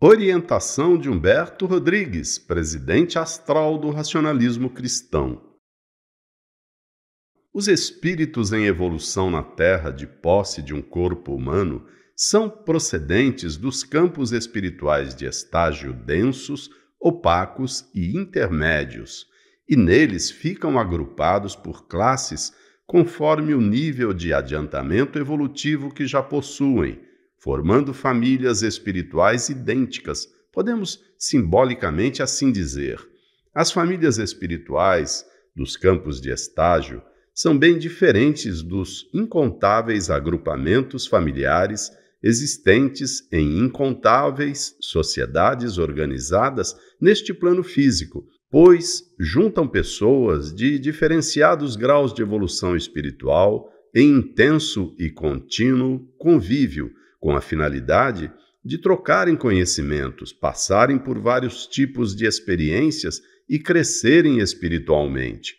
Orientação de Humberto Rodrigues, presidente astral do racionalismo cristão. Os espíritos em evolução na Terra de posse de um corpo humano são procedentes dos campos espirituais de estágio densos, opacos e intermédios, e neles ficam agrupados por classes conforme o nível de adiantamento evolutivo que já possuem formando famílias espirituais idênticas, podemos simbolicamente assim dizer. As famílias espirituais dos campos de estágio são bem diferentes dos incontáveis agrupamentos familiares existentes em incontáveis sociedades organizadas neste plano físico, pois juntam pessoas de diferenciados graus de evolução espiritual em intenso e contínuo convívio, com a finalidade de trocarem conhecimentos, passarem por vários tipos de experiências e crescerem espiritualmente.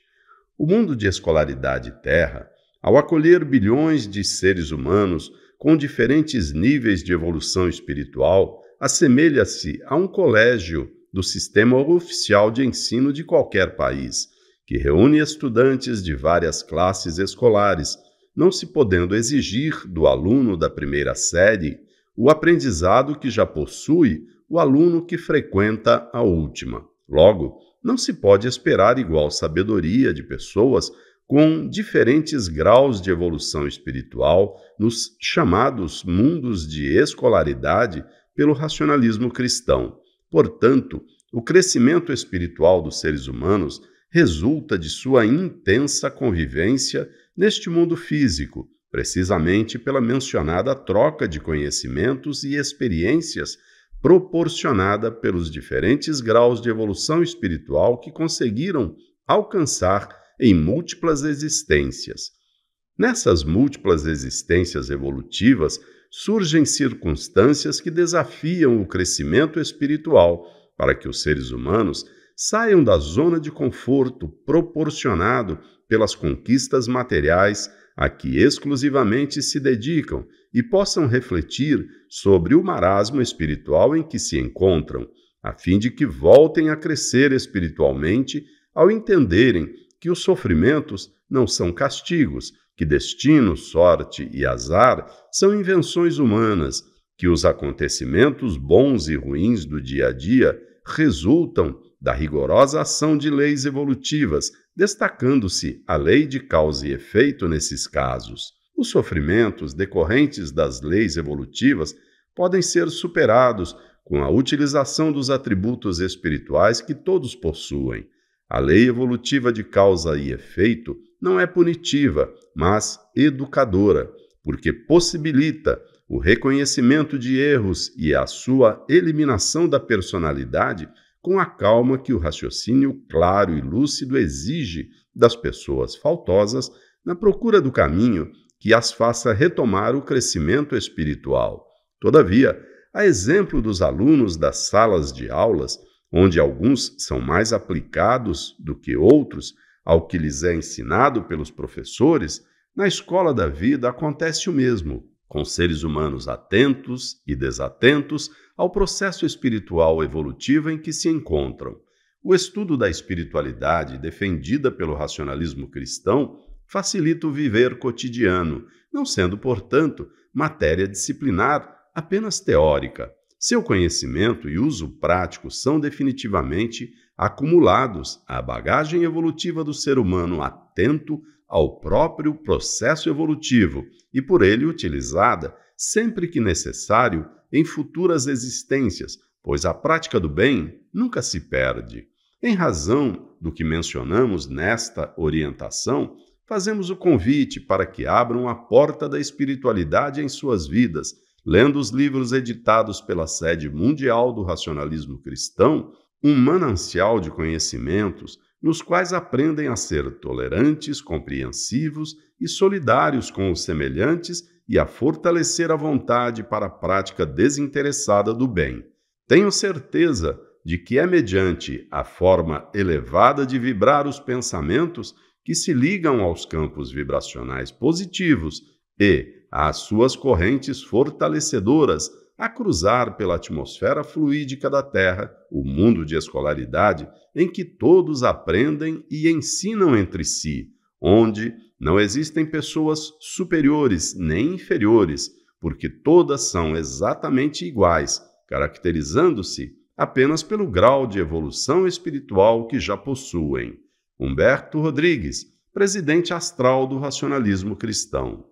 O mundo de escolaridade Terra, ao acolher bilhões de seres humanos com diferentes níveis de evolução espiritual, assemelha-se a um colégio do sistema oficial de ensino de qualquer país, que reúne estudantes de várias classes escolares não se podendo exigir do aluno da primeira série o aprendizado que já possui o aluno que frequenta a última. Logo, não se pode esperar igual sabedoria de pessoas com diferentes graus de evolução espiritual nos chamados mundos de escolaridade pelo racionalismo cristão. Portanto, o crescimento espiritual dos seres humanos resulta de sua intensa convivência neste mundo físico, precisamente pela mencionada troca de conhecimentos e experiências proporcionada pelos diferentes graus de evolução espiritual que conseguiram alcançar em múltiplas existências. Nessas múltiplas existências evolutivas surgem circunstâncias que desafiam o crescimento espiritual para que os seres humanos saiam da zona de conforto proporcionado pelas conquistas materiais a que exclusivamente se dedicam e possam refletir sobre o marasmo espiritual em que se encontram, a fim de que voltem a crescer espiritualmente ao entenderem que os sofrimentos não são castigos, que destino, sorte e azar são invenções humanas, que os acontecimentos bons e ruins do dia a dia resultam da rigorosa ação de leis evolutivas destacando-se a lei de causa e efeito nesses casos. Os sofrimentos decorrentes das leis evolutivas podem ser superados com a utilização dos atributos espirituais que todos possuem. A lei evolutiva de causa e efeito não é punitiva, mas educadora, porque possibilita o reconhecimento de erros e a sua eliminação da personalidade com a calma que o raciocínio claro e lúcido exige das pessoas faltosas na procura do caminho que as faça retomar o crescimento espiritual. Todavia, a exemplo dos alunos das salas de aulas, onde alguns são mais aplicados do que outros ao que lhes é ensinado pelos professores, na escola da vida acontece o mesmo com seres humanos atentos e desatentos ao processo espiritual evolutivo em que se encontram. O estudo da espiritualidade defendida pelo racionalismo cristão facilita o viver cotidiano, não sendo, portanto, matéria disciplinar apenas teórica. Seu conhecimento e uso prático são definitivamente acumulados à bagagem evolutiva do ser humano atento ao próprio processo evolutivo e por ele utilizada, sempre que necessário, em futuras existências, pois a prática do bem nunca se perde. Em razão do que mencionamos nesta orientação, fazemos o convite para que abram a porta da espiritualidade em suas vidas, lendo os livros editados pela sede mundial do racionalismo cristão, um manancial de conhecimentos nos quais aprendem a ser tolerantes, compreensivos e solidários com os semelhantes e a fortalecer a vontade para a prática desinteressada do bem. Tenho certeza de que é mediante a forma elevada de vibrar os pensamentos que se ligam aos campos vibracionais positivos e às suas correntes fortalecedoras a cruzar pela atmosfera fluídica da Terra, o mundo de escolaridade em que todos aprendem e ensinam entre si, onde não existem pessoas superiores nem inferiores, porque todas são exatamente iguais, caracterizando-se apenas pelo grau de evolução espiritual que já possuem. Humberto Rodrigues, presidente astral do racionalismo cristão.